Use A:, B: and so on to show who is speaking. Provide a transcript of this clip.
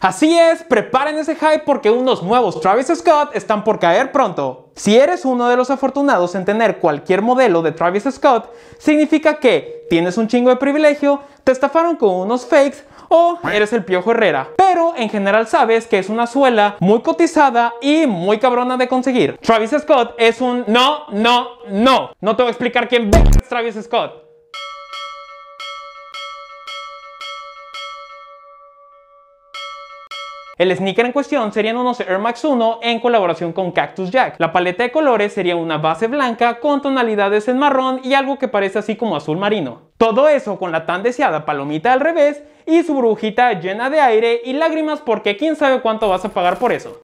A: Así es, preparen ese hype porque unos nuevos Travis Scott están por caer pronto. Si eres uno de los afortunados en tener cualquier modelo de Travis Scott, significa que tienes un chingo de privilegio, te estafaron con unos fakes o eres el Piojo Herrera. Pero en general sabes que es una suela muy cotizada y muy cabrona de conseguir. Travis Scott es un no, no, no. No te voy a explicar quién es Travis Scott. El sneaker en cuestión serían unos Air Max 1 en colaboración con Cactus Jack. La paleta de colores sería una base blanca con tonalidades en marrón y algo que parece así como azul marino. Todo eso con la tan deseada palomita al revés y su brujita llena de aire y lágrimas porque quién sabe cuánto vas a pagar por eso.